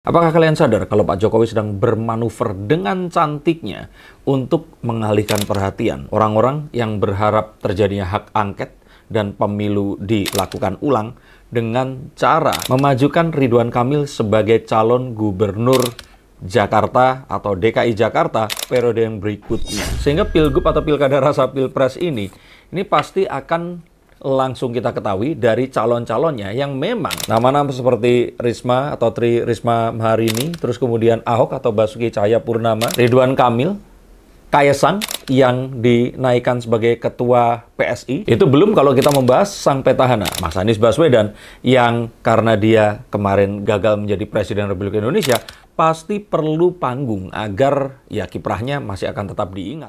Apakah kalian sadar kalau Pak Jokowi sedang bermanuver dengan cantiknya untuk mengalihkan perhatian orang-orang yang berharap terjadinya hak angket dan pemilu dilakukan ulang dengan cara memajukan Ridwan Kamil sebagai calon gubernur Jakarta atau DKI Jakarta periode yang berikutnya. Sehingga pilgub atau pilkada rasa pilpres ini, ini pasti akan langsung kita ketahui dari calon-calonnya yang memang nama-nama seperti Risma atau Tri Risma Maharini, terus kemudian Ahok atau Basuki Cahaya Purnama, Ridwan Kamil, Kaisang yang dinaikkan sebagai ketua PSI itu belum kalau kita membahas sang petahana Mas Anies Baswedan yang karena dia kemarin gagal menjadi presiden Republik Indonesia pasti perlu panggung agar ya kiprahnya masih akan tetap diingat.